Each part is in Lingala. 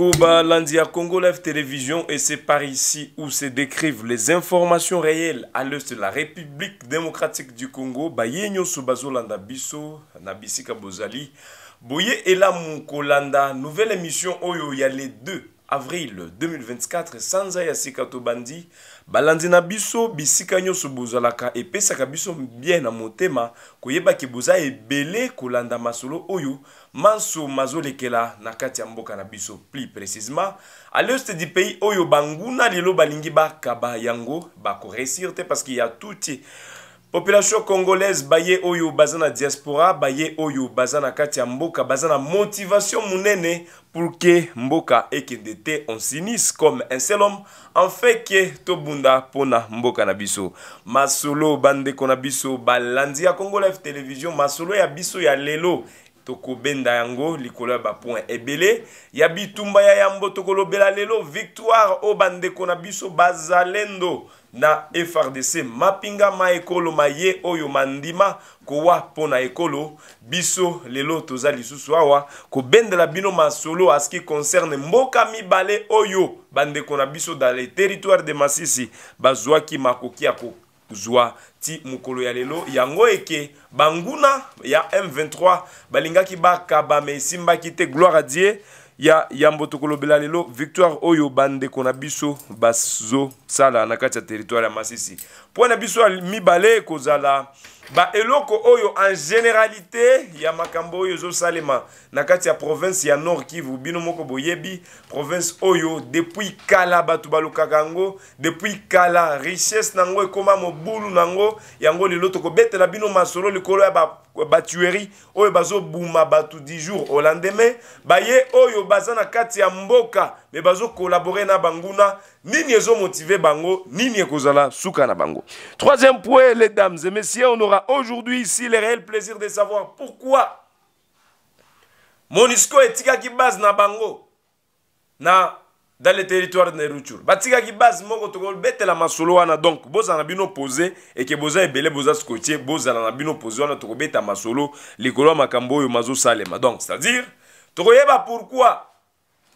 Koba, Landia Congo Live Télévision et c'est par ici où se décrivent les informations réelles à l'est de la République démocratique du Congo. Bayenyo biso Bisso, Nabisika Bozali, Boye Ela Mukolanda, nouvelle émission Oyo, Yale. y les deux avril 2024 sanza ya sika tobandi balandi na biso bisika nyonso bozalaka epesaka biso bien na motema koyebaki boza ebele kolanda masolo oyo manso mazolekela na kati ya mboka na biso plus précisement à l'est du pays oyo banguna lelo balingi bakaba yango bakoresir te parceke ya tutie population congolaise baye oyo baza na diaspora baye oyo baza na kati ya mboka baza na motivation monene pour ke mboka ekende te on s'unisse comme un seul homme enfin ke tobunda mpona mboka na biso masolo bandeko na biso balandi ya congo live television masolo ya biso ya lelo tokobenda yango likolo ya bapoint ebele ya bitumba ya yambo tokolobela lelo victoire oyo bandeko na biso bazalendo na frdc mapingama ekolo maye oyo mandima kowa mpo na ekolo biso lelo toza lisusu awa kobendela bino masolo aski concerne mboka mibale oyo bandeko na biso dans le territoire de masisi bazwaki makoki ya kozwa ti mokolo ya lelo yango eke banguna ya m23 balingaki bakaba me esimbaki te gloire a dieu ya yambo tokolobela lelo victoire oyo bandeko na biso bazosala na kati ya territoire ya masisi mpo na biso ya mibale kozala baeloko oyo en généralité ya makambo oyo ezosalema na kati ya province ya nord kivu bino moko boyebi province oyo depuis kala bato balukaka yango depuis kala richesse na yango ekóma mobulu na yango yango lelo tokobetela bino masolo likolo ya batuerie ba oyo bazobuma bato du jour au lendemain baye oyo baza na kati ya mboka me bazokolabore na banguna nini motivé bango nini ekozala souka na bango troisième point les dames et messieurs on aura aujourd'hui ici le réel plaisir de savoir pourquoi monisco et base na bango na dans le territoire de Neruchur. ki base moko tokobetela masolo wana donc bozala na bino posé eke boza ebele boza skotie bozala na bino posé wana tokobeta masolo likolo ma makambo oyo salema. donc c'est-à-dire tokoyeba pourquoi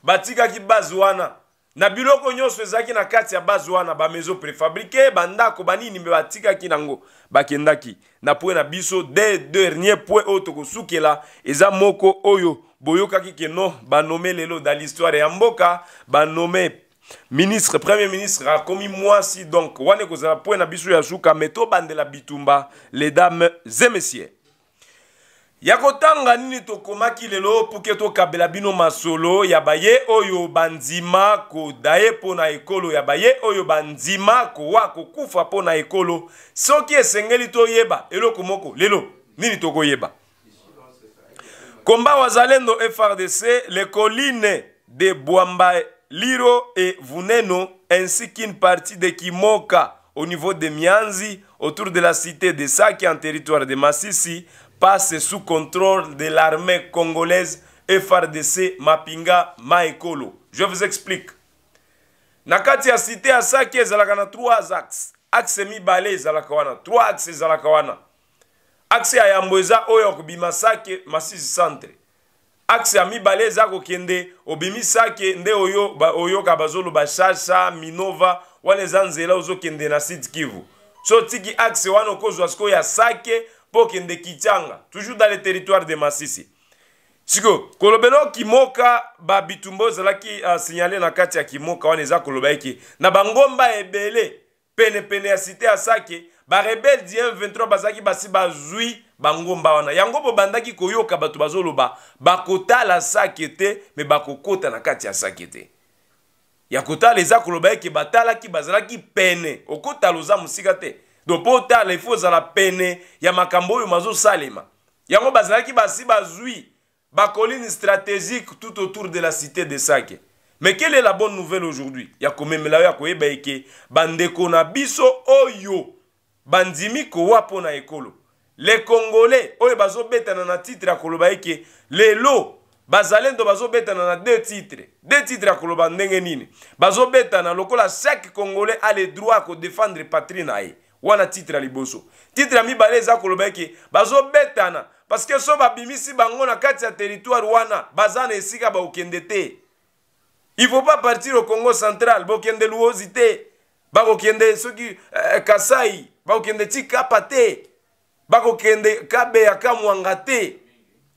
batikaki base wana na biloko nyonso ezalaki na kati ya base wana bamaison préfabrike bandako banini mbe batikaki nango bakendaki na point na biso de dernier point oyo tokosukela eza moko oyo boyokaki keno banome lelo dans l'histoire ya mboka banome ministre premier ministre akomi mwasi donc wana ekozala point na biso ya suka me tobandela bitumba les dames et messieurs ya kotanga nini tokomaki lelo mpo ke tokabela bino masolo ya baye oyo bandima koda ye mpo na ekolo ya baye oyo bandima kowa kokufa mpo na ekolo soki esengeli toyeba eloko moko lelo nini tokoyeba komba wazalendo frdc les collines de bwamba liro et vuneno ainsi qu'une partie de kimoka au niveau de mianzi autour de la cité de saki en territoire de masisi passe sous contrôle de l'armée congolaise FRDC Mapinga Maekolo. Je vous explique. Na kati ya cité ya Sake ezalaka na 3 axes. Axe mibale ezalaka wana, 3 axes ezalaka wana. Axe ya yambo eza oyo kobima Sake Masisi centre. Axe ya mibale eza kokende obimi Sake nde oyo ba, oyo ka bazoloba Shasha, Minova wana eza nzela ozokende na Sud Kivu. So tiki axe wana okozwa sikoyo ya Sake mpo okende kitianga toujours dans le territoire de masisi sikoyo kolobela kimoka babitumba ozalaki asignale euh, na kati ya kimoka wana eza koloba eke na bangomba ebele penepene ya site ya sake barebele di 23 bazalaki basi bazwi bangomba wana yango bobandaki koyoka bato bazoloba bakotala sake te me bakokota na kati ya sake te ya kotala eza koloba eke batalaki bazalaki pene okotala oza mosika te donc mpo otala ifo ozala pene ya makambo oyo mazosalema yango bazalaki basi bazwi bacolline stratégique tout autour de la cité de sake mais quelle est la bonne nouvelle aujourd'hui ya komemela oyo ya koyeba eke bandeko na biso oyo bandimi kowa mpo na ekolo le congolais oyo bazobetana na titre ya koloba eke eh, lelo bazalendo bazobetana na deux titres deux titres ya koloba ndenge nini bazobetana lokola chaque congolais a le droit ya kodefendre patrie na ye wana titre ya liboso titre ya mibale eza koloba eke bazobetana parceke so babimisi bango na kati ya territoire wana baza na esika bakokende te ifo pa partir au congo central bokende luozi te bakokende soki eh, kasai bakokende ti kapa te bakokende kabeya kamwanga te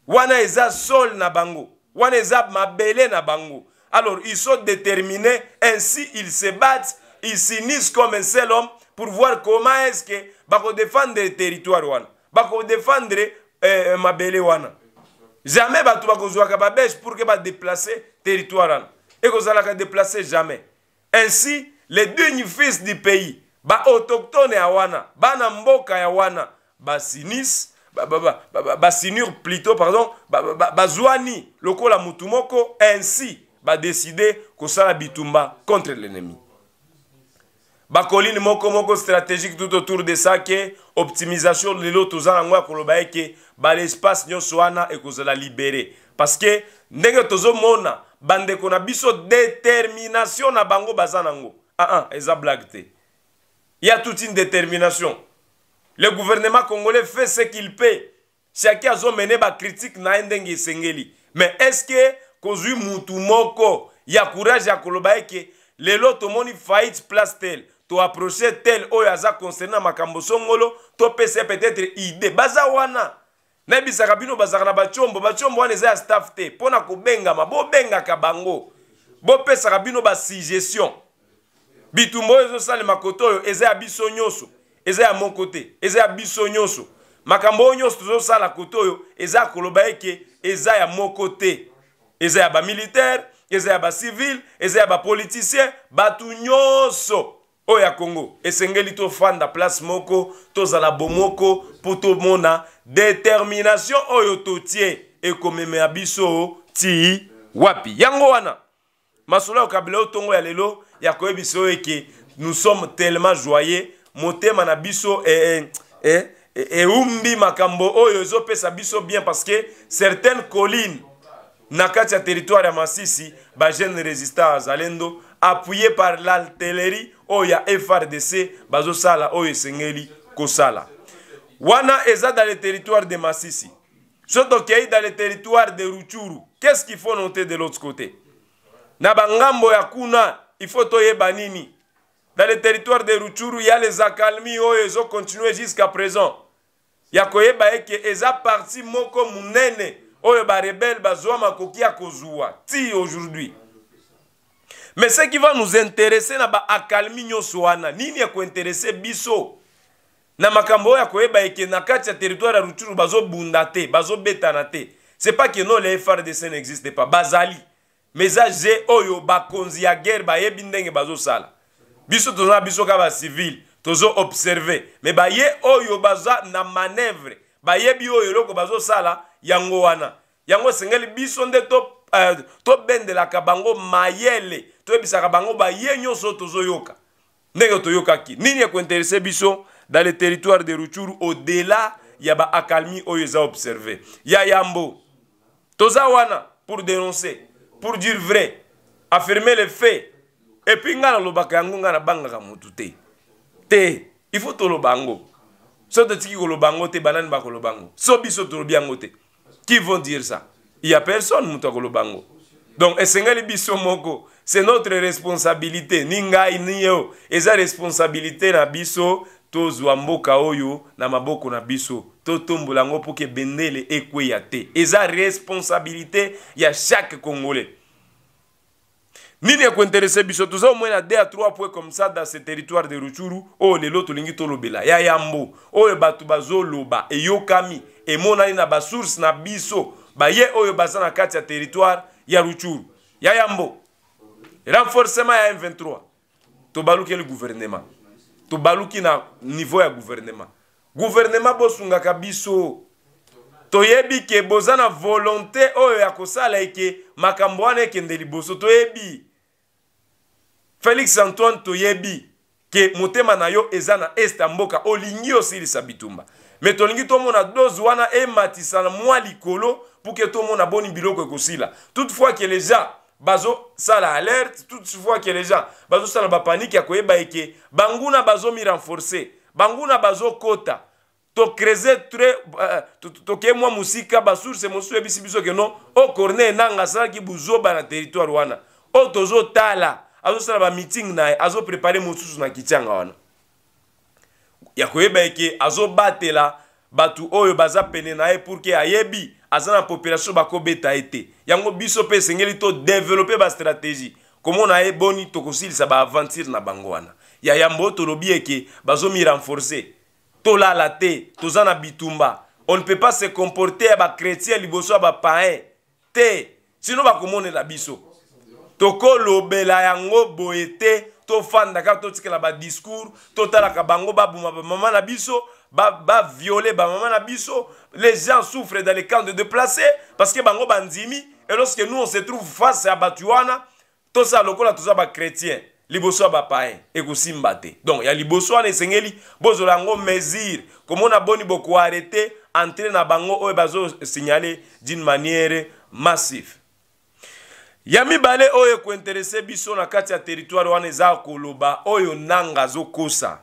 wana eza sol na bango wana eza mabele na bango alors ils sont déterminés ainsi ils se battent ils s'unissent comme un seul homme pour voir comment est-ce que bako défendre le territoire wana bako défendre euh, mabele wana jamais bato bakozwaka babèche pour que déplacer territoire wana ka déplacer jamais ainsi les dignes fils du pays ba autochtones wana bana mboka ya wana ba basinure plutôt pardon bazwani lokola mutu mutumoko ainsi badeside kosala bitumba contre l'ennemi bakoline moko moko stratégique tout autour de ça ke optimisation lelo toza na yango ya koloba ye ke balespace nyonso wana ekozala libere parce ke ndenge tozomona bandeko na biso détermination na bango baza nango aa ah, ah, eza blague te ya toute une détermination le gouvernement congolais fait ce qu'il peut chacun azomene bacritique na ye ndenge esengeli mais est ce ke kozwi mutu moko ya courage ya koloba eke lelo tomoni faillite place telle toapproche tel oyo aza concerne na makambo songolo topesa peut-être idée baza wana nayebisaka bino bazalaka na batiombo batiombo wana eza ya staff te mpo na kobengama bobengaka bango bopesaka bino basuggestion bitumba oyo ezosalema kote oyo eza ya biso nyonso eza ya moko te eza ya biso nyonso makambo oyo nyonso tozosala kote oyo eza ya koloba eke eza ya moko te eza ya bamilitaire eza ya bacivile eza ya bapoliticien bato nyonso Oya Congo. kongo esengeli fanda place moko tozala bomoko poto mona determination oyo e me abiso ti wapi yango wana masola o kabelo tongo ya lelo ya ko eke nous sommes tellement joyeux motema na biso e, e, e, e umbi makambo oyo pesa biso bien parce que certaines collines na territoire masisi résistant résistant Zalendo, appuyé par l'artillerie oyo ya frdc bazosala oyo esengeli kosala wana eza dans le territoire de masisi so tokei dans le territoire de ruchuru qu'est-ce qu'il faut noter de l'autre côté na bangambo ya kuna il faut toyeba nini dans le territoire de ruchuru ya les accalmies oyo ezocontinue jusqu'à présent ya koyeba eke eza parti moko monene oyo barebele bazwa makoki ya kozwa ti aujourd'hui mais ce qui va nous intéresser na baakalmi nyonso wana nini ekointerese biso na makambo oyo akoyeba eke na kati ya territoire ya rutshuru bazobunda te bazobetana te c'est pas que non le frdc n'existe pas bazali mais eza g oyo bakonzi ya guerre bayebi ndenge bazosala biso toza na biso kaka bacivile tozoobserve me baye oyo baza na manevre bayebi oyo eloko bazosala yango wana yango esengeli biso nde euh, tobendelaka uh, to bango mayele toyebisaka bango yoka. nyonso to yoka ki. nini ekointerese biso dans le territoire de ruchuru au-delà ya akalmi oyo eza observe ya yambo toza wana pour dénoncer pour dire vrai affirmer les le puis nga ngai nalobaka yango banga nabangaka motu te te il faut toloba yango so totiki koloba bango te banani lo bango. so biso tolobi yango te qui vont dire ça il y a personne moto akoloba donc les biso moko c'est notre responsabilité ni ngai ni yo eza responsabilité na biso tozwa mboka oyo na maboko na biso totombola yango mpo ke bendele ekweya te eza responsabilité ya chaque congolais nini ekointerese biso toza omwena 2 a 3 point comme ça dans ce territoire de ruchuru oyo lelo tolingi tolobela ya yambo oyo bato bazoloba eyokami emonani na basource na biso baye oyo baza na kati ya territoire ya ruchuru ya yambo renforcement ya M23 tobalukeli gouvernement tobaluki na niveau ya gouvernement gouvernement bosungaka biso toyebi ke boza na volonté oyo ya kosala eke makambo wana ekende liboso toyebi félix antoine toyebi ke motema na yo eza na este ya mboka olingi osilisa bitumba me tolingi tomona dose wana ematisa na mwa likolo mpo ke tomona boni biloko ekosila toutefois ke les gens bazosala alerte toute fois ke les gens bazosala bapanike ya koyeba eke banguna bazomirenforce banguna bazokota tokreze tre uh, tokee mwa mosika basource mosusu oyebisi biso ke non o oh, corneille nanga asalaki buzoba na territoire wana oyo oh, tozotala azosala bamiting na ye azoprepare mosusu na kitianga wana ya koyeba eke azobatela bato oyo baza pene na ye pour ke ayebi aza na population bakobeta ye te yango biso mpe esengeli todevelope bastratégie komona ye boni tokosilisa baaventure na bango wana ya yambo oyo tolobi eke bazomirenforce tolala te toza na bitumba on ne peut pas se comporter ya bakretien liboso ya bapaen te sino bakomonela biso tokolobela yango boye te tofandaka totikela badiscours totalaka bango babuma bamama na biso bavioler ba, bamama na biso les gens souffrent dans les camps de déplacés parce que bango bandimi et lorsque nous on se trouve face à bato wana tosala lokola toza bachrétien liboso ya bapayen ekosimba te donc ya liboso wana esengeli bozwela yango mesure komona boni bokoarete entré na bango oyo bazosignale d'une manière massive ya mibale oyo ekointerese biso na kati ya territoire wana eza koloba oyo nanga azokosa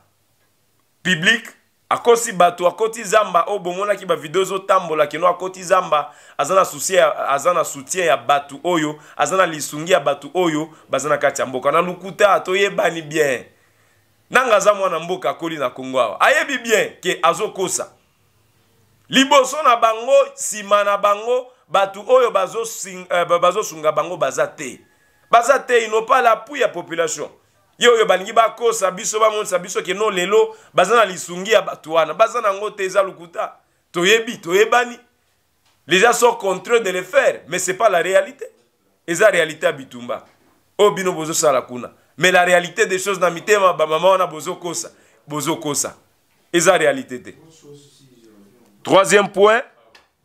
publike akosi bato akoti zamba oyo bomonaki bavideo ezotambola keno akoti zamba aza na soutien aza na soutien ya bato oyo aza na lisungi ya bato oyo baza na kati ya mboka na lukuta toyebani bien nanga aza mwana mboka akoli na kongo awa ayebi bien ke azokosa liboso na bango nsima na bango bato oyo euh, bazosunga eh, bazo bango baza te baza te inopala pui ya population ye oyo balingi bakosa biso bamonisa biso keno lelo baza na lisungi ya bato wana baza nango te eza lokuta toyebi toyebani les gens sont contraints de le faire mais c'est pas la réalité eza réalité ya bitumba oyo oh, bino bozosala kuna mais la réalité des choses na mitema bamama wana bozokosa bozokosa eza réalité te troisième point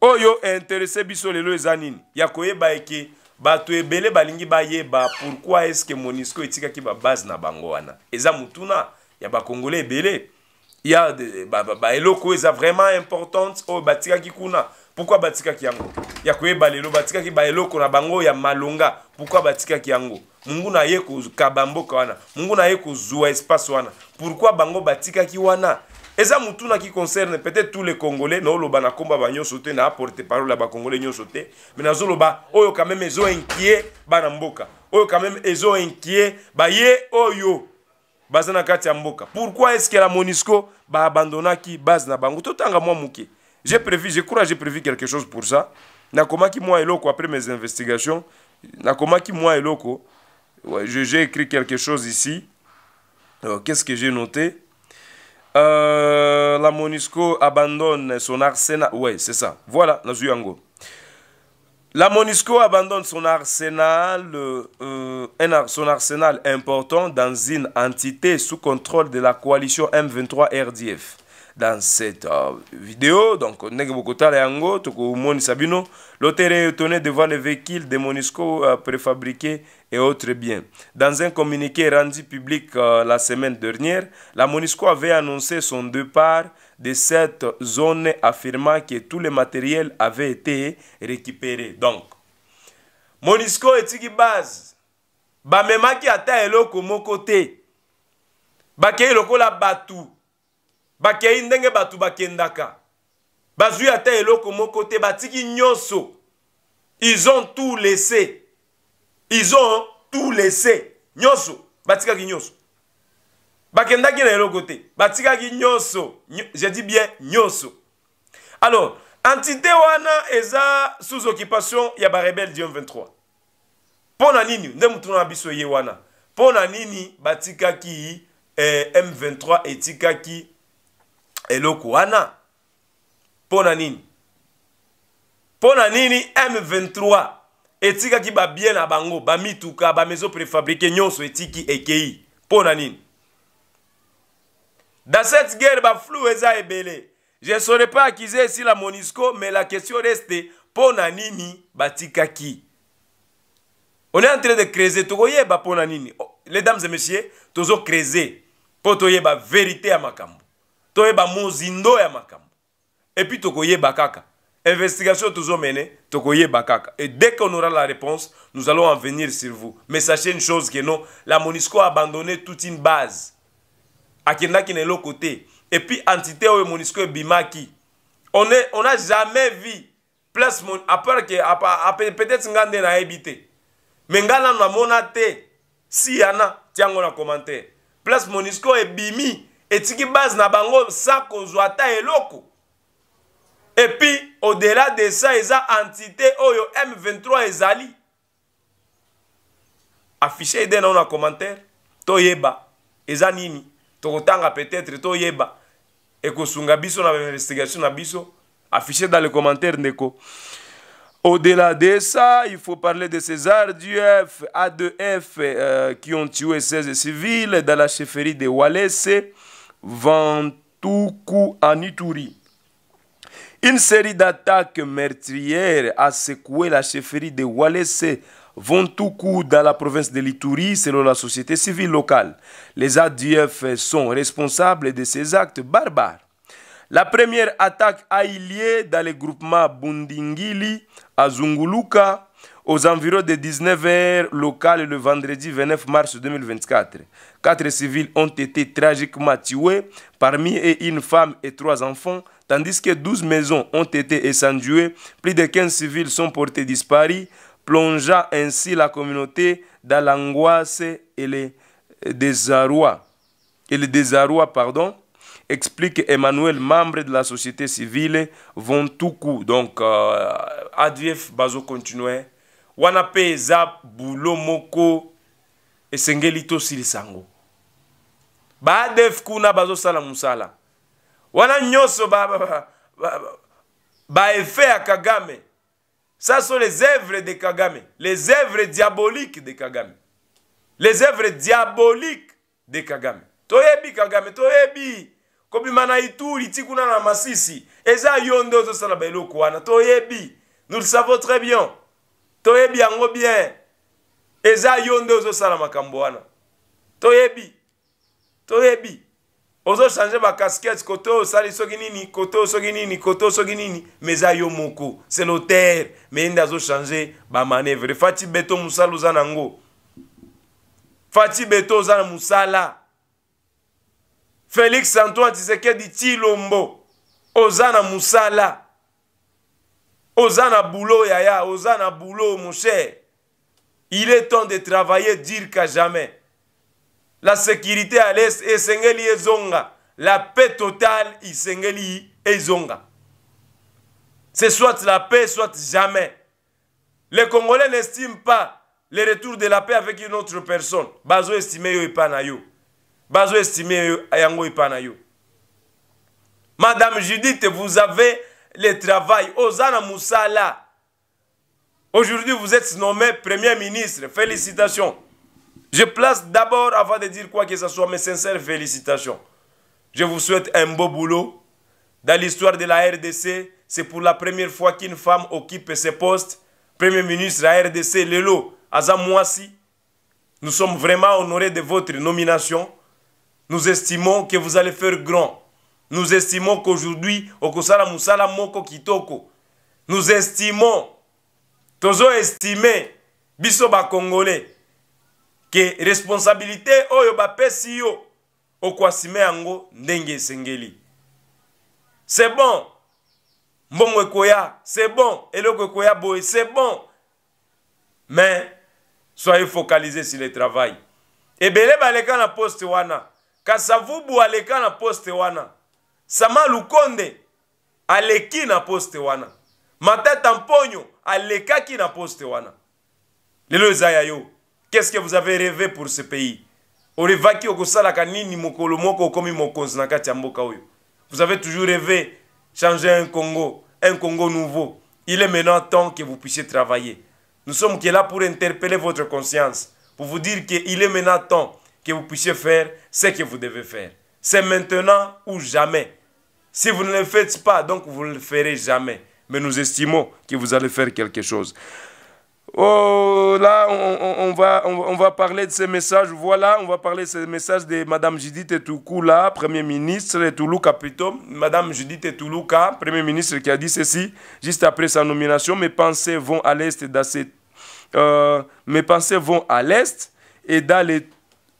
oyo oh, eintéresse biso lelo eza nini ya koyeba eke bato ebele balingi bayeba pourkui estce monisco etikaki babase na bango wana eza motuna ya bakongole ebele ya baeloko ba, ba, eza vraiment importante oyo batikaki kuna pourkui batikaki yango ya koyeba lelo batikaki baeloko na bango ya malonga pourkui batikaki yango monguna ye kokaba mboka wana monguna ye kozwa espace wana pourkui bango batikaki wana eza mutuna qui concerne peut-être tous les congolais naoloba na komba banyonso te na apporté parole ya Congolais nyonso te mais ba, oyo quand même ezo inquiet bana mboka oyo quand même ezo inquiet ye, oyo baza na kati mboka pourquoi est ce que la monisco qui base na bango totanga mwa moke j'ai prévu je crois j'ai prévu quelque chose pour ça Na qui moi eloko après mes investigations Na nakomaki mwa eloko j'ai écrit quelque chose ici euh, qu'est ce que j'ai noté euh, la Monisco abandonne son arsenal. Ouais, c'est ça. Voilà, la La Monisco abandonne son arsenal, euh, son arsenal important dans une entité sous contrôle de la coalition M23-RDF dans cette euh, vidéo. Donc, Negebokota Yango, Moni Sabino, l'hôtel est étonné devant les véhicules de Monisco euh, préfabriqués et autres biens. Dans un communiqué rendu public euh, la semaine dernière, la Monisco avait annoncé son départ de cette zone, affirmant que tous les matériels avaient été récupérés. Donc, Monisco est base. bamemaki ata eloko moko te bakei la batou. bakei ndenge bato bakendaka bazwi ata eloko moko te batiki nyonso ils ont tout laissé ils ont tout laissé nyonso batikaki nyonso bakendaki na eloko te batikaki nyonso je dis bien nyonso alors entité wana eza sous occupation ya barebele dieu 23 mpo na nini nde motuna na biso ye wana mpo na nini batikaki eh, m23 etikaki eloko wana Ponanini Ponanini m23 etikaki babie na bango bamituka bamaiso préfabriqué nyonso etiki ekei mpo dans cette guerre baflou eza ebele je saurais pas accuser ici la monisco mais la question reste Ponanini batikaki on est en train de creuser tokoyeba mpo Ponanini. Oh, les dames et messieurs tozo creuser mpo la vérité à makambo toyeba mozindo ya makambo epuis tokoyeba kaka investigation menée. tokoyeba kaka et dès qu'on aura la réponse nous allons en venir sur vous mais sachez une chose que non la monisco a abandonné toute une base qui na côté et puis entité où monisco bimaki. on n'a jamais vu place à part que peut-être ngande na été. Mais me na monate si yana tiango na commenter place monisco bimi. Et qui base na bango sa kozwa ta eloko puis au-delà de ça il y une entité oyo m23 ezali Zali. Affichez un na commentaire toyeba eza nini tokotanga peut-être toyeba Sunga biso na investigation na biso affiché dans les commentaires. Au-delà de ça, il faut parler de César F A2F, euh, qui ont tué 16 civils dans la chefferie de Wales. Vantoukou Anituri. Une série d'attaques meurtrières a secoué la chefferie de Walese vontuku dans la province de l'Ituri selon la société civile locale. Les ADF sont responsables de ces actes barbares. La première attaque a eu lieu dans le groupement Bundingili à Zunguluka, aux environs de 19h local le vendredi 29 mars 2024. Quatre civils ont été tragiquement tués, parmi eux une femme et trois enfants, tandis que 12 maisons ont été incendiées, plus de 15 civils sont portés disparus, plongeant ainsi la communauté dans l'angoisse et le désarroi. Et désarroi, pardon, explique Emmanuel, membre de la société civile, vont tout Donc, euh, Bazou bazo wana mpe eza bulo moko esengeli tosilisa yango baadef kuna bazosala mosala wana nyonso baefe ya kagame ça sont les œuvres de kagame les œuvres diaboliques de kagame les œuvres diaboliques de kagame toyebi kagame toyebi kobima na ituri ti kuna na masisi eza yo nde ozosala baeloko wana toyebi nous le savons très bien toyebi yango bien eza yo nde ozosala makambo wana toyebi toyebi ozochange bacaskete kote oyo osali soki nini kote oyo soki nini kote oyo soki nini me eza yo moko c'est lotere me nde azochange bamanevre fati beto mosala oza nango fati beto oza na mosala félix antoine tisekedi tilombo oza na mosala Osana boulot, Yaya, boulot, mon cher. Il est temps de travailler, dire qu'à jamais. La sécurité à l'Est, et Ezonga. La paix totale, et Ezonga. C'est soit la paix, soit jamais. Les Congolais n'estiment pas le retour de la paix avec une autre personne. Bazo estime yo Bazo estime yo Madame Judith, vous avez le travail. Osana Moussala. Aujourd'hui, vous êtes nommé Premier ministre. Félicitations. Je place d'abord, avant de dire quoi que ce soit, mes sincères félicitations. Je vous souhaite un beau boulot. Dans l'histoire de la RDC, c'est pour la première fois qu'une femme occupe ce poste. Premier ministre à RDC, Lelo Azamouassi. Nous sommes vraiment honorés de votre nomination. Nous estimons que vous allez faire grand. nous estimons qu'aujourd'hui okosala musala moko kitoko nous estimons tozoestime biso bakongolais ke responsabilité oyo bapesi yo okoasime yango ndenge esengeli c'est bon mbongo ekoya c'est bon eloko ekoya boye c'est bon mais soyez focalisé sur le travail ebele baleka na poste wana kasavubu aleka na poste wana sama lukonde aleki na poste wana matata mponyo na poste lelo yo qu'est-ce que vous avez rêvé pour ce pays vous avez toujours rêvé changer un congo un congo nouveau il est maintenant temps que vous puissiez travailler nous sommes là pour interpeller votre conscience pour vous dire qu'il est maintenant temps que vous puissiez faire ce que vous devez faire c'est maintenant ou jamais si vous ne le faites pas, donc vous ne le ferez jamais. Mais nous estimons que vous allez faire quelque chose. Oh, là, on, va, on, va parler de ces messages. Voilà, on va parler de ces messages de Mme Judith Etoukoula, Premier ministre de Toulouka plutôt. Judith Etoulouka, Premier ministre, qui a dit ceci juste après sa nomination. Mes pensées vont à l'est euh, mes pensées vont à l'est et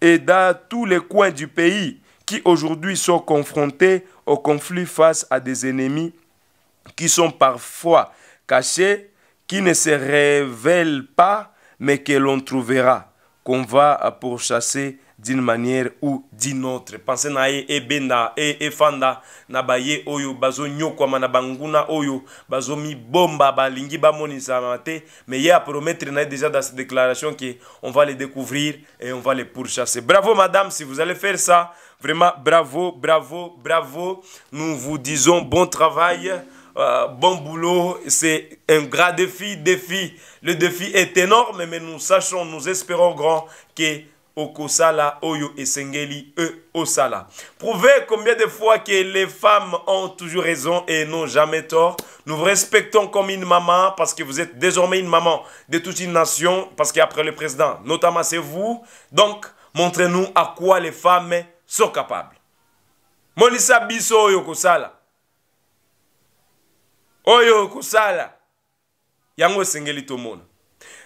et dans tous les coins du pays qui aujourd'hui sont confrontés au conflit face à des ennemis qui sont parfois cachés, qui ne se révèlent pas, mais que l'on trouvera, qu'on va pourchasser d'une manière ou d'une autre Pensez na ebenda e, efanda na baye oyo nyoko na banguna oyo Bomba, balingi bamoni te mais ye promettre, na a déjà dans cette déclaration que on va les découvrir et on va les pourchasser bravo madame si vous allez faire ça vraiment bravo bravo bravo nous vous disons bon travail euh, bon boulot, c'est un grand défi, défi. Le défi est énorme, mais nous sachons, nous espérons grand que okosala oyo esengeli e osala prouvez combien de fois que les femmes ont toujours raison et n'ont jamais tort nous vous respectons comme une maman parce que vous êtes désormais une maman de toute une nation parce qu'après le président notamment c'est vous donc montrez-nous à quoi les femmes sont capables monissa biso oyo oyo sengeli yango esengeli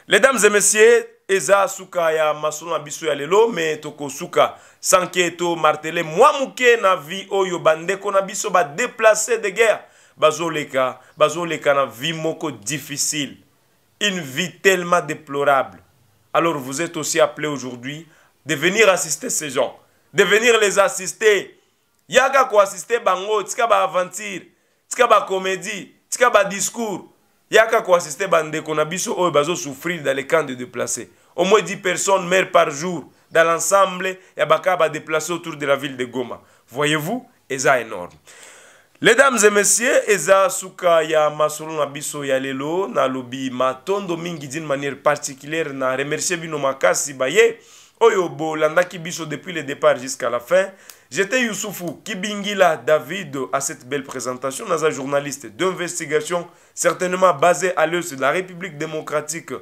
Les dames et messieurs eza suka ya masolo na biso ya lelo me tokosuka sanke to martele mwa na vi oyo bandeko na biso badeplace de guerre bazoleka bazoleka na vie moko difficile une vie tellement déplorable alors vous êtes aussi appelé aujourd'hui de venir assister ces gens de venir les assister yaka koassiste bango tika baaventure tika bacomédie tika discours. yaka koassiste bandeko na biso oyo bazosouffrir dans les camps de déplacés au moins 10 personnes meurent par jour dans l'ensemble ya bakaba badéplacé autour de la ville de goma voyez-vous eza énorme Mesdames et messieurs, eza suka ya masolo na biso ya lelo na lobi matondo mingi d'une manière particulière na remercier bino makasi baye oyo bolandaki biso depuis le départ jusqu'à la fin j'étais yusufu kibingila david à cette belle présentation naza journaliste d'investigation certainement basé à l'Est de la république démocratique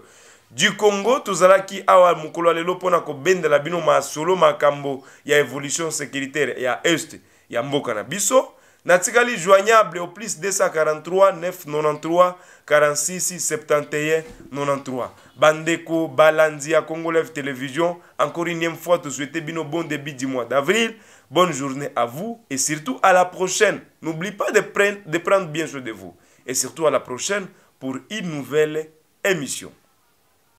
du congo tozalaki awa mokolo ya lelo bende la bino masolo makambo ya évolution sécuritaire ya este ya mboka na biso Natsikali, joignable au plus 243 993 46 71 93 bandeko Balandia, Congolève télévision encore une fois te souhaiter bino bon début du mois d'avril bonne journée à vous et surtout à la prochaine n'oublie pas de prendre, de prendre bien soin de vous et surtout à la prochaine pour une nouvelle émission